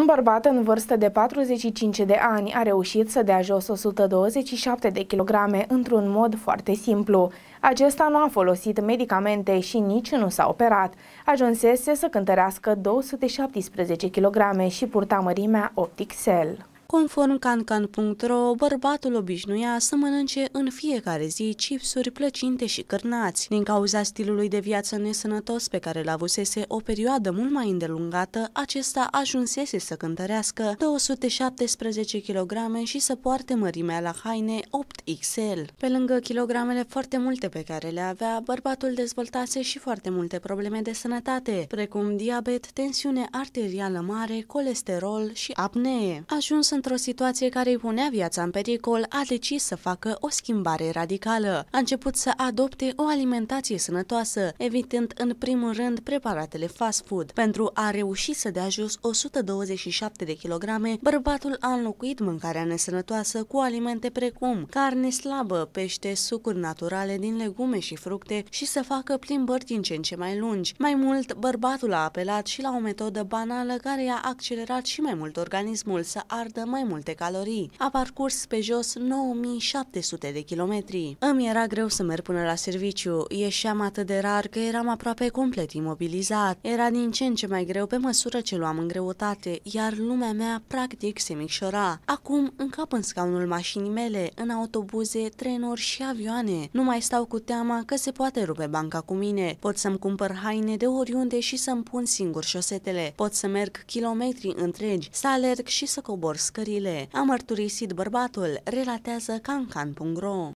Un bărbat în vârstă de 45 de ani a reușit să dea jos 127 de kilograme într-un mod foarte simplu. Acesta nu a folosit medicamente și nici nu s-a operat. Ajunsese să cântărească 217 kilograme și purta mărimea 8 XL. Conform cancan.ro, bărbatul obișnuia să mănânce în fiecare zi chipsuri, plăcinte și cârnați. Din cauza stilului de viață nesănătos pe care l a avusese o perioadă mult mai îndelungată, acesta ajunsese să cântărească 217 kg și să poarte mărimea la haine 8XL. Pe lângă kilogramele foarte multe pe care le avea, bărbatul dezvoltase și foarte multe probleme de sănătate, precum diabet, tensiune arterială mare, colesterol și apnee. Ajuns într-o situație care îi punea viața în pericol, a decis să facă o schimbare radicală. A început să adopte o alimentație sănătoasă, evitând în primul rând preparatele fast food. Pentru a reuși să dea jos 127 de kilograme, bărbatul a înlocuit mâncarea nesănătoasă cu alimente precum carne slabă, pește, sucuri naturale din legume și fructe și să facă plimbări din ce în ce mai lungi. Mai mult, bărbatul a apelat și la o metodă banală care i-a accelerat și mai mult organismul să ardă mai multe calorii. A parcurs pe jos 9700 de kilometri. Îmi era greu să merg până la serviciu. Ieșeam atât de rar că eram aproape complet imobilizat. Era din ce în ce mai greu pe măsură ce luam în greutate, iar lumea mea practic se micșora. Acum încap în scaunul mașinii mele, în autobuze, trenuri și avioane. Nu mai stau cu teama că se poate rupe banca cu mine. Pot să-mi cumpăr haine de oriunde și să-mi pun singur șosetele. Pot să merg kilometri întregi, să alerg și să cobor scări mișcările. A mărturisit bărbatul, relatează cancan.ro.